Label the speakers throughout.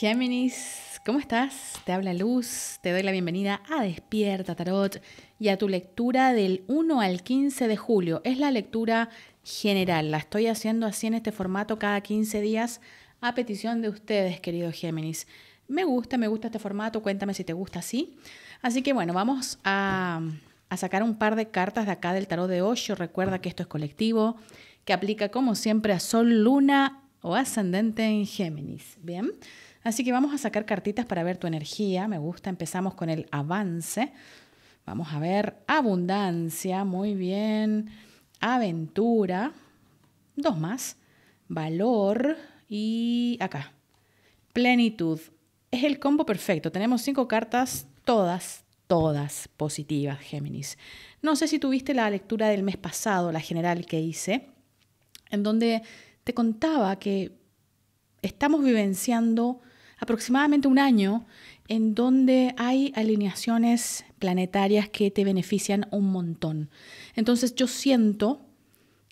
Speaker 1: Géminis, ¿cómo estás? Te habla Luz, te doy la bienvenida a Despierta Tarot y a tu lectura del 1 al 15 de julio. Es la lectura general, la estoy haciendo así en este formato cada 15 días a petición de ustedes, querido Géminis. Me gusta, me gusta este formato, cuéntame si te gusta así. Así que bueno, vamos a, sacar un par de cartas de acá del tarot de Osho. Recuerda que esto es colectivo, que aplica como siempre a Sol, Luna o Ascendente en Géminis. Bien. Así que vamos a sacar cartitas para ver tu energía. Me gusta, empezamos con el avance. Vamos a ver abundancia, muy bien. Aventura, dos más. Valor y acá. Plenitud. Es el combo perfecto. Tenemos cinco cartas, todas, todas positivas, Géminis. No sé si tuviste la lectura del mes pasado, la general que hice, en donde te contaba que estamos vivenciando aproximadamente un año en donde hay alineaciones planetarias que te benefician un montón. Entonces yo siento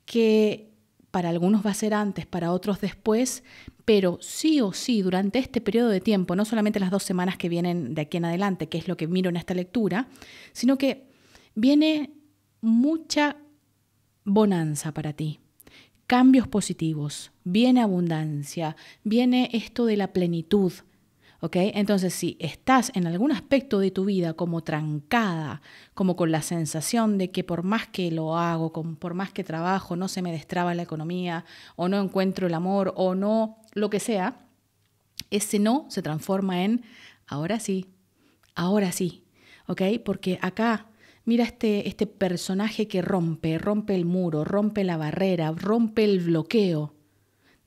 Speaker 1: que para algunos va a ser antes, para otros después, pero sí o sí durante este periodo de tiempo, no solamente las dos semanas que vienen de aquí en adelante, que es lo que miro en esta lectura, sino que viene mucha bonanza para ti cambios positivos, viene abundancia, viene esto de la plenitud. ¿ok? Entonces, si estás en algún aspecto de tu vida como trancada, como con la sensación de que por más que lo hago, por más que trabajo, no se me destraba la economía, o no encuentro el amor, o no, lo que sea, ese no se transforma en ahora sí, ahora sí, ¿ok? Porque acá mira este, este, personaje que rompe, rompe el muro, rompe la barrera, rompe el bloqueo,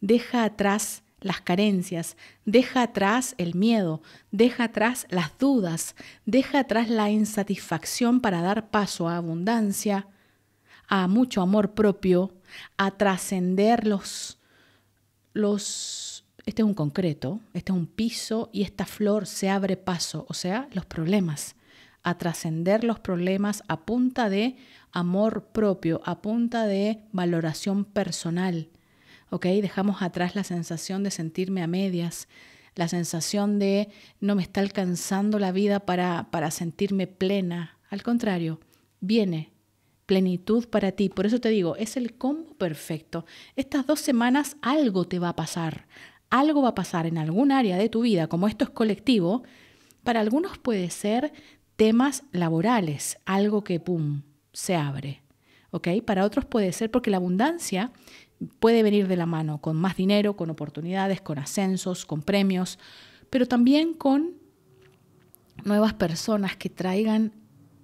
Speaker 1: deja atrás las carencias, deja atrás el miedo, deja atrás las dudas, deja atrás la insatisfacción para dar paso a abundancia, a mucho amor propio, a trascender los, los, este es un concreto, este es un piso y esta flor se abre paso, o sea, los problemas a trascender los problemas a punta de amor propio, a punta de valoración personal. Dejamos atrás la sensación de sentirme a medias, la sensación de no me está alcanzando la vida para, para sentirme plena. Al contrario, viene plenitud para ti. Por eso te digo, es el combo perfecto. Estas dos semanas algo te va a pasar, algo va a pasar en algún área de tu vida, como esto es colectivo, para algunos puede ser temas laborales, algo que, ¡pum!, se abre. Para otros puede ser porque la abundancia puede venir de la mano con más dinero, con oportunidades, con ascensos, con premios, pero también con nuevas personas que traigan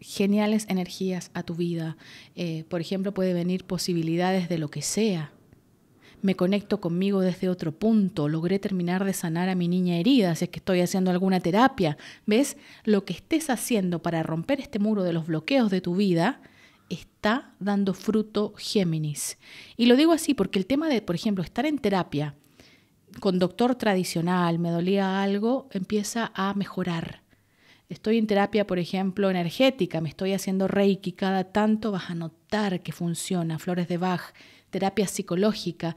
Speaker 1: geniales energías a tu vida. Eh, por ejemplo, puede venir posibilidades de lo que sea, me conecto conmigo desde otro punto, logré terminar de sanar a mi niña herida, si es que estoy haciendo alguna terapia. ¿Ves? Lo que estés haciendo para romper este muro de los bloqueos de tu vida está dando fruto Géminis. Y lo digo así porque el tema de, por ejemplo, estar en terapia con doctor tradicional, me dolía algo, empieza a mejorar. Estoy en terapia, por ejemplo, energética, me estoy haciendo reiki, cada tanto vas a notar que funciona, flores de Bach, terapia psicológica,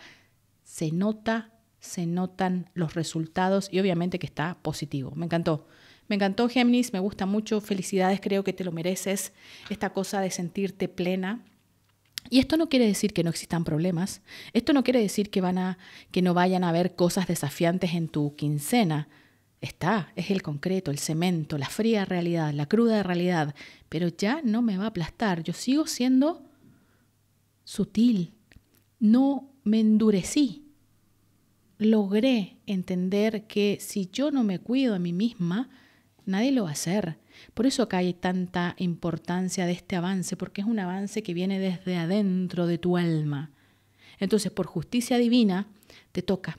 Speaker 1: se nota, se notan los resultados y obviamente que está positivo. Me encantó. Me encantó Géminis, me gusta mucho, felicidades, creo que te lo mereces, esta cosa de sentirte plena. Y esto no quiere decir que no existan problemas, esto no quiere decir que, van a, que no vayan a haber cosas desafiantes en tu quincena. Está, es el concreto, el cemento, la fría realidad, la cruda realidad, pero ya no me va a aplastar, yo sigo siendo sutil, no me endurecí. Logré entender que si yo no me cuido a mí misma, nadie lo va a hacer. Por eso acá hay tanta importancia de este avance, porque es un avance que viene desde adentro de tu alma. Entonces, por justicia divina, te toca.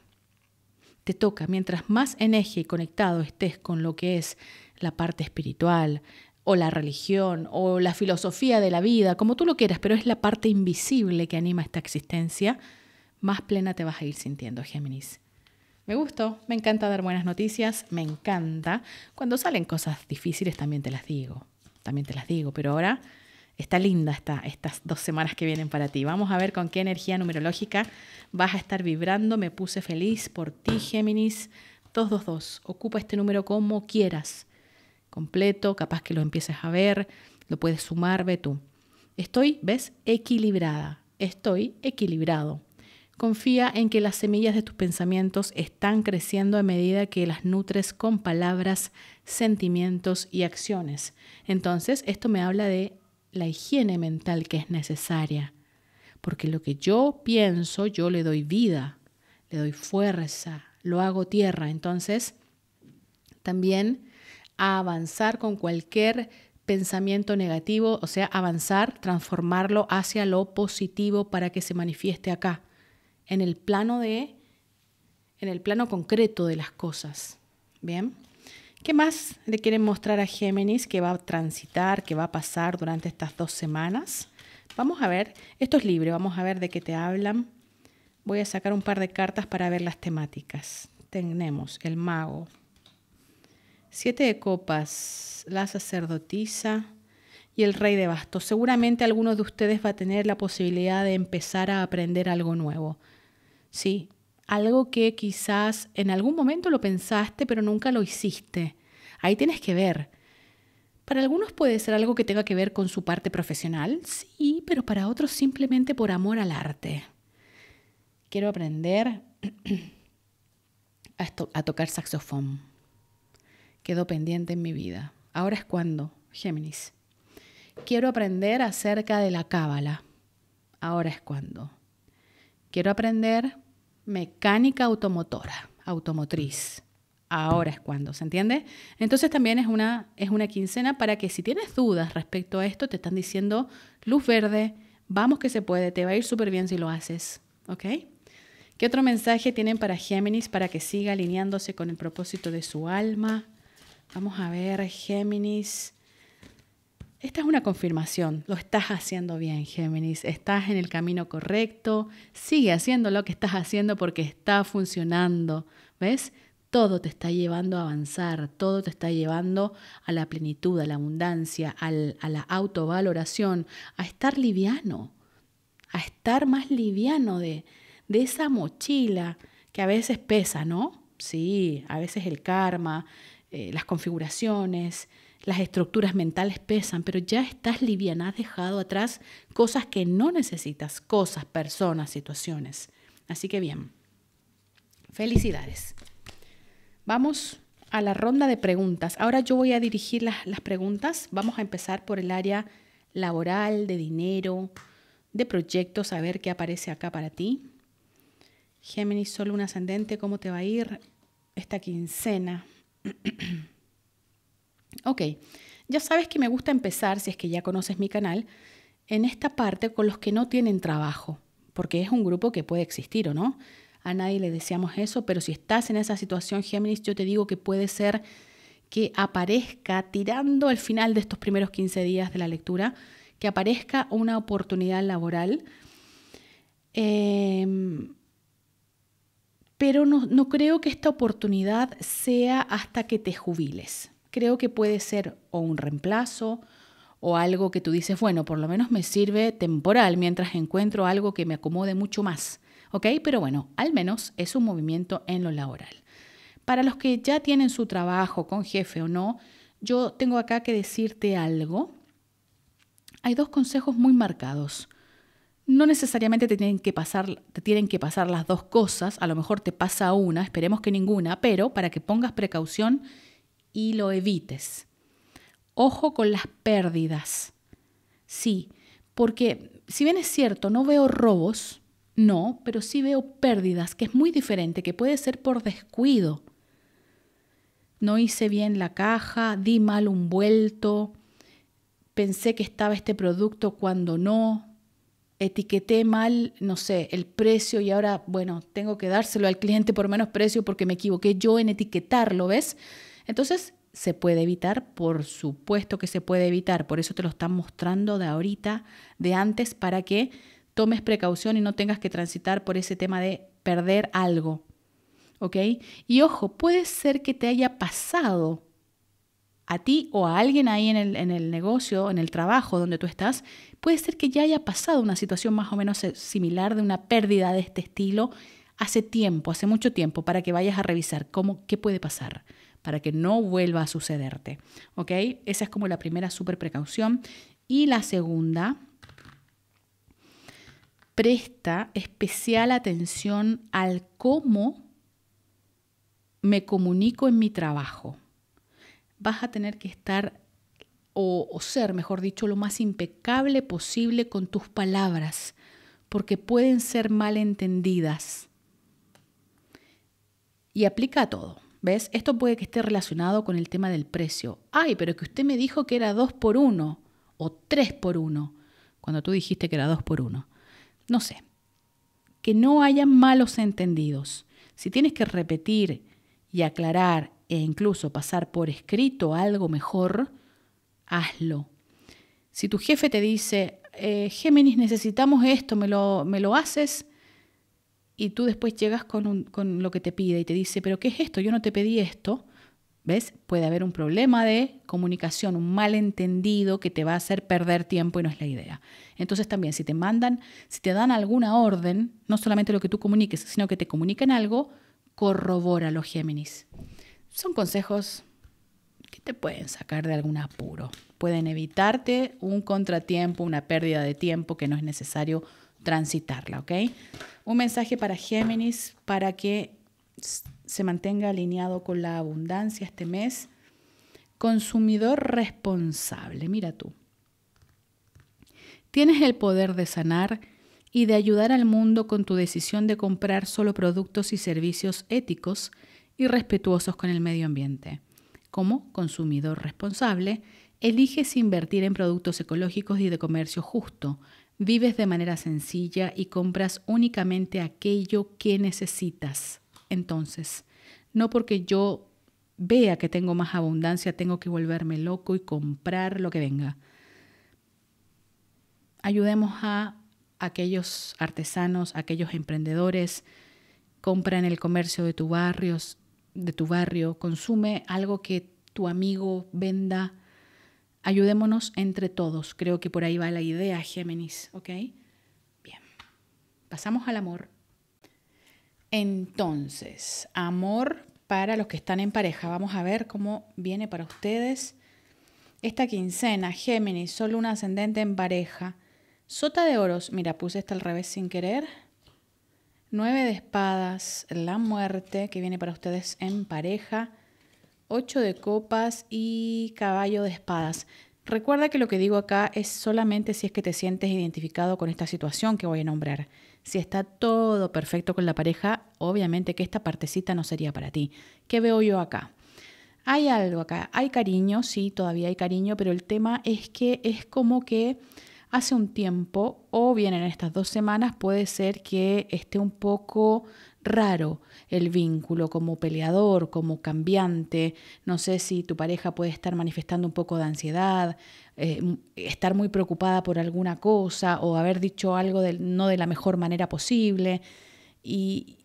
Speaker 1: Te toca. Mientras más en eje y conectado estés con lo que es la parte espiritual, o la religión o la filosofía de la vida, como tú lo quieras, pero es la parte invisible que anima esta existencia, más plena te vas a ir sintiendo, Géminis. Me gustó, me encanta dar buenas noticias, me encanta. Cuando salen cosas difíciles también te las digo, también te las digo, pero ahora está linda esta, estas dos semanas que vienen para ti. Vamos a ver con qué energía numerológica vas a estar vibrando. Me puse feliz por ti, Géminis. 222. Ocupa este número como quieras completo, capaz que lo empieces a ver, lo puedes sumar, ve tú. Estoy, ¿ves? Equilibrada, estoy equilibrado. Confía en que las semillas de tus pensamientos están creciendo a medida que las nutres con palabras, sentimientos y acciones. Entonces, esto me habla de la higiene mental que es necesaria, porque lo que yo pienso, yo le doy vida, le doy fuerza, lo hago tierra. Entonces, también a avanzar con cualquier pensamiento negativo, o sea, avanzar, transformarlo hacia lo positivo para que se manifieste acá, en el plano de en el plano concreto de las cosas. ¿Bien? ¿Qué más le quieren mostrar a Géminis que va a transitar, que va a pasar durante estas dos semanas? Vamos a ver, esto es libre, vamos a ver de qué te hablan. Voy a sacar un par de cartas para ver las temáticas. Tenemos el mago, Siete de copas, la sacerdotisa y el rey de bastos. Seguramente alguno de ustedes va a tener la posibilidad de empezar a aprender algo nuevo. Sí, algo que quizás en algún momento lo pensaste pero nunca lo hiciste. Ahí tienes que ver. Para algunos puede ser algo que tenga que ver con su parte profesional, sí, pero para otros simplemente por amor al arte. Quiero aprender a, a tocar saxofón quedó pendiente en mi vida. Ahora es cuando, Géminis. Quiero aprender acerca de la cábala. Ahora es cuando. Quiero aprender mecánica automotora, automotriz. Ahora es cuando, ¿se entiende? Entonces también es una, es una quincena para que si tienes dudas respecto a esto, te están diciendo luz verde, vamos que se puede, te va a ir súper bien si lo haces, ¿ok? ¿Qué otro mensaje tienen para Géminis para que siga alineándose con el propósito de su alma? Vamos a ver, Géminis. Esta es una confirmación, lo estás haciendo bien, Géminis, estás en el camino correcto, sigue haciendo lo que estás haciendo porque está funcionando, ¿ves? Todo te está llevando a avanzar, todo te está llevando a la plenitud, a la abundancia, a la autovaloración, a estar liviano, a estar más liviano de, de esa mochila que a veces pesa, ¿no? Sí, a veces el karma, eh, las configuraciones, las estructuras mentales pesan, pero ya estás liviana, has dejado atrás cosas que no necesitas, cosas, personas, situaciones. Así que bien, felicidades. Vamos a la ronda de preguntas. Ahora yo voy a dirigir las, las preguntas. Vamos a empezar por el área laboral, de dinero, de proyectos, a ver qué aparece acá para ti. Géminis, solo un ascendente, ¿cómo te va a ir esta quincena? ok, ya sabes que me gusta empezar, si es que ya conoces mi canal, en esta parte con los que no tienen trabajo, porque es un grupo que puede existir o no. A nadie le deseamos eso, pero si estás en esa situación, Géminis, yo te digo que puede ser que aparezca, tirando al final de estos primeros 15 días de la lectura, que aparezca una oportunidad laboral. Em, pero no, creo que esta oportunidad sea hasta que te jubiles. Creo que puede ser o un reemplazo o algo que tú dices, bueno, por lo menos me sirve temporal mientras encuentro algo que me acomode mucho más. ¿Ok? Pero bueno, al menos es un movimiento en lo laboral. Para los que ya tienen su trabajo con jefe o no, yo tengo acá que decirte algo. Hay dos consejos muy marcados no necesariamente te tienen, que pasar, te tienen que pasar las dos cosas, a lo mejor te pasa una, esperemos que ninguna, pero para que pongas precaución y lo evites. Ojo con las pérdidas. Sí, porque si bien es cierto, no veo robos, no, pero sí veo pérdidas, que es muy diferente, que puede ser por descuido. No hice bien la caja, di mal un vuelto, pensé que estaba este producto cuando no, etiqueté mal, no sé, el precio y ahora, bueno, tengo que dárselo al cliente por menos precio porque me equivoqué yo en etiquetarlo, ¿ves? Entonces, ¿se puede evitar? Por supuesto que se puede evitar, por eso te lo están mostrando de ahorita, de antes, para que tomes precaución y no tengas que transitar por ese tema de perder algo, ¿ok? Y ojo, puede ser que te haya pasado a ti o a alguien ahí en el, en el negocio, en el trabajo donde tú estás, puede ser que ya haya pasado una situación más o menos eh, similar de una pérdida de este estilo hace tiempo, hace mucho tiempo, para que vayas a revisar cómo, qué puede pasar para que no vuelva a sucederte. Esa es como la primera super precaución. Y la segunda, presta especial atención al cómo me comunico en mi trabajo vas a tener que estar o, ser, mejor dicho, lo más impecable posible con tus palabras, porque pueden ser mal entendidas. Y aplica a todo. ¿Ves? Esto puede que esté relacionado con el tema del precio. Ay, pero que usted me dijo que era 2 por 1 o 3 por 1 cuando tú dijiste que era dos por uno. No sé. Que no haya malos entendidos. Si tienes que repetir y aclarar e incluso pasar por escrito algo mejor, hazlo. Si tu jefe te dice, eh, Géminis, necesitamos esto, ¿me lo, haces? Y tú después llegas con, con lo que te pide y te dice, pero ¿qué es esto? Yo no te pedí esto. ¿Ves? Puede haber un problema de comunicación, un malentendido que te va a hacer perder tiempo y no es la idea. Entonces también si te mandan, si te dan alguna orden, no solamente lo que tú comuniques, sino que te comuniquen algo, corrobóralo, Géminis son consejos que te pueden sacar de algún apuro. Pueden evitarte un contratiempo, una pérdida de tiempo que no es necesario transitarla, ¿ok? Un mensaje para Géminis para que se mantenga alineado con la abundancia este mes. Consumidor responsable, mira tú. Tienes el poder de sanar y de ayudar al mundo con tu decisión de comprar solo productos y servicios éticos y respetuosos con el medio ambiente. Como consumidor responsable, eliges invertir en productos ecológicos y de comercio justo, vives de manera sencilla y compras únicamente aquello que necesitas. Entonces, no porque yo vea que tengo más abundancia, tengo que volverme loco y comprar lo que venga. Ayudemos a aquellos artesanos, aquellos emprendedores, compra en el comercio de tu barrio, de tu barrio, consume algo que tu amigo venda. Ayudémonos entre todos. Creo que por ahí va la idea, Géminis, ¿ok? Bien, pasamos al amor. Entonces, amor para los que están en pareja. Vamos a ver cómo viene para ustedes esta quincena. Géminis, solo un ascendente en pareja. Sota de oros. Mira, puse esta al revés sin querer. 9 de espadas, la muerte, que viene para ustedes en pareja. 8 de copas y caballo de espadas. Recuerda que lo que digo acá es solamente si es que te sientes identificado con esta situación que voy a nombrar. Si está todo perfecto con la pareja, obviamente que esta partecita no sería para ti. ¿Qué veo yo acá? Hay algo acá, hay cariño, sí, todavía hay cariño, pero el tema es que es como que hace un tiempo o bien en estas dos semanas puede ser que esté un poco raro el vínculo como peleador, como cambiante. No sé si tu pareja puede estar manifestando un poco de ansiedad, eh, estar muy preocupada por alguna cosa o haber dicho algo no de la mejor manera posible y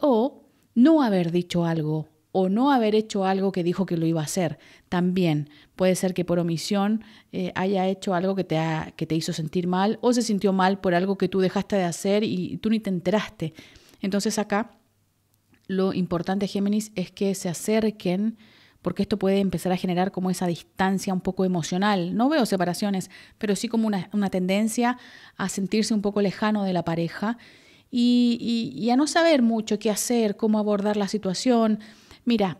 Speaker 1: o no haber dicho algo o no haber hecho algo que dijo que lo iba a hacer. También puede ser que por omisión eh, haya hecho algo que te, que te hizo sentir mal o se sintió mal por algo que tú dejaste de hacer y tú ni te enteraste. Entonces acá lo importante, Géminis, es que se acerquen porque esto puede empezar a generar como esa distancia un poco emocional. No veo separaciones, pero sí como una, tendencia a sentirse un poco lejano de la pareja y, y a no saber mucho qué hacer, cómo abordar la situación Mira,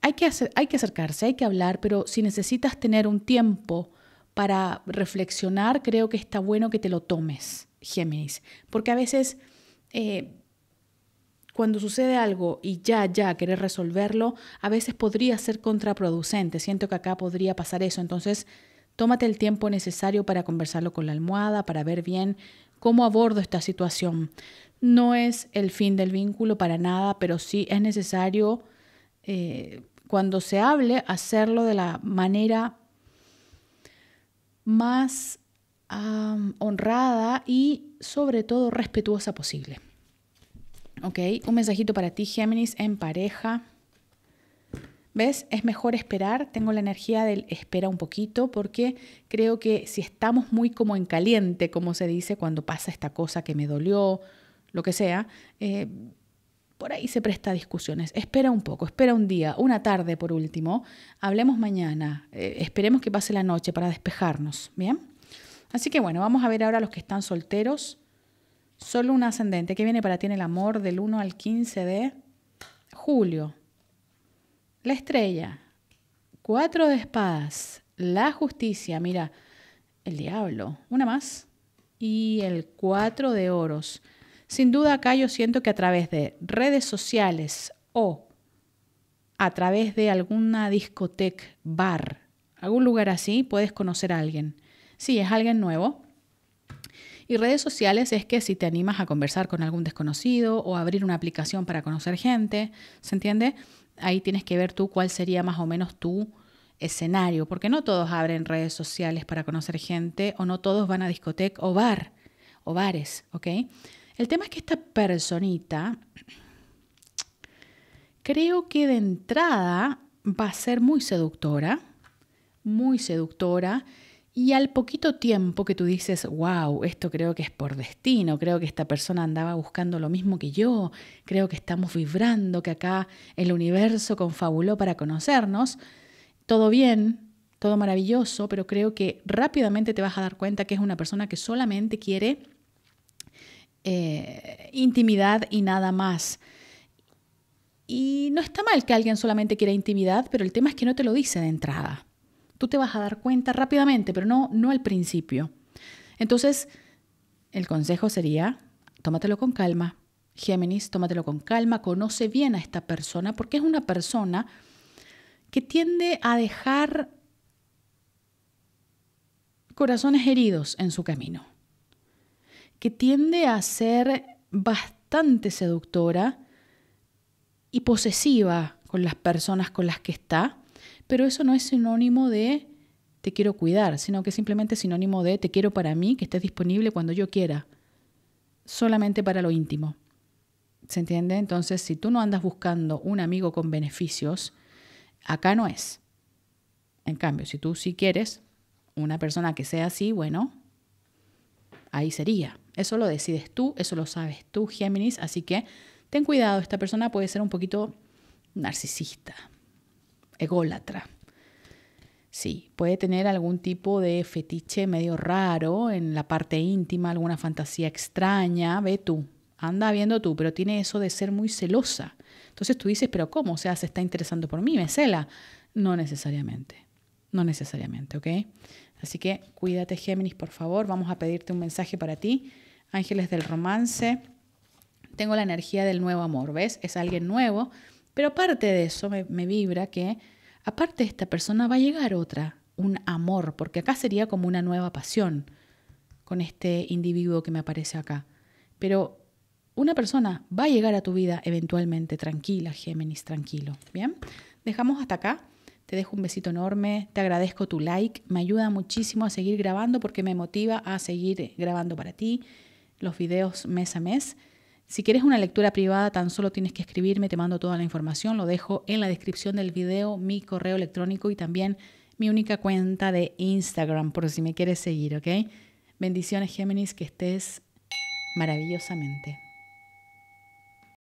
Speaker 1: hay que, hay que acercarse, hay que hablar, pero si necesitas tener un tiempo para reflexionar, creo que está bueno que te lo tomes, Géminis, porque a veces eh, cuando sucede algo y ya, ya querés resolverlo, a veces podría ser contraproducente. Siento que acá podría pasar eso. Entonces, tómate el tiempo necesario para conversarlo con la almohada, para ver bien cómo abordo esta situación. No es el fin del vínculo para nada, pero sí es necesario eh, cuando se hable, hacerlo de la manera más honrada y sobre todo respetuosa posible. ¿Ok? Un mensajito para ti, Géminis, en pareja. ¿Ves? Es mejor esperar. Tengo la energía del espera un poquito porque creo que si estamos muy como en caliente, como se dice, cuando pasa esta cosa que me dolió, lo que sea, eh, por ahí se presta a discusiones. Espera un poco, espera un día, una tarde por último. Hablemos mañana, eh, esperemos que pase la noche para despejarnos, ¿bien? Así que bueno, vamos a ver ahora los que están solteros. Solo un ascendente. ¿Qué viene para ti en el amor del 1 al 15 de julio? La estrella, cuatro de espadas, la justicia, mira, el diablo, una más, y el cuatro de oros. Sin duda acá yo siento que a través de redes sociales o a través de alguna discoteca, bar, algún lugar así, puedes conocer a alguien. Si sí, es alguien nuevo. Y redes sociales es que si te animas a conversar con algún desconocido o abrir una aplicación para conocer gente, ¿se entiende? Ahí tienes que ver tú cuál sería más o menos tu escenario, porque no todos abren redes sociales para conocer gente o no todos van a discoteca o bar o bares, ¿ok? El tema es que esta personita creo que de entrada va a ser muy seductora, muy seductora, y al poquito tiempo que tú dices, wow, esto creo que es por destino, creo que esta persona andaba buscando lo mismo que yo, creo que estamos vibrando, que acá el universo confabuló para conocernos, todo bien, todo maravilloso, pero creo que rápidamente te vas a dar cuenta que es una persona que solamente quiere eh, intimidad y nada más. Y no está mal que alguien solamente quiera intimidad, pero el tema es que no te lo dice de entrada. Tú te vas a dar cuenta rápidamente, pero no, no al principio. Entonces, el consejo sería, tómatelo con calma. Géminis, tómatelo con calma, conoce bien a esta persona, porque es una persona que tiende a dejar corazones heridos en su camino que tiende a ser bastante seductora y posesiva con las personas con las que está, pero eso no es sinónimo de te quiero cuidar, sino que simplemente es sinónimo de te quiero para mí, que estés disponible cuando yo quiera, solamente para lo íntimo. ¿Se entiende? Entonces, si tú no andas buscando un amigo con beneficios, acá no es. En cambio, si tú sí quieres una persona que sea así, bueno, ahí sería. Eso lo decides tú, eso lo sabes tú, Géminis, así que ten cuidado, esta persona puede ser un poquito narcisista, ególatra. Sí, puede tener algún tipo de fetiche medio raro en la parte íntima, alguna fantasía extraña, ve tú, anda viendo tú, pero tiene eso de ser muy celosa. Entonces tú dices, pero ¿cómo? O sea, se está interesando por mí, me cela. No necesariamente, no necesariamente, ¿ok? Así que cuídate Géminis, por favor, vamos a pedirte un mensaje para ti ángeles del romance, tengo la energía del nuevo amor, ¿ves? Es alguien nuevo, pero aparte de eso me, vibra que aparte de esta persona va a llegar otra, un amor, porque acá sería como una nueva pasión con este individuo que me aparece acá. Pero una persona va a llegar a tu vida eventualmente, tranquila, Géminis, tranquilo. Bien, dejamos hasta acá. Te dejo un besito enorme, te agradezco tu like, me ayuda muchísimo a seguir grabando porque me motiva a seguir grabando para ti los videos mes a mes. Si quieres una lectura privada, tan solo tienes que escribirme, te mando toda la información, lo dejo en la descripción del video, mi correo electrónico y también mi única cuenta de Instagram, por si me quieres seguir, ¿ok? Bendiciones Géminis, que estés maravillosamente.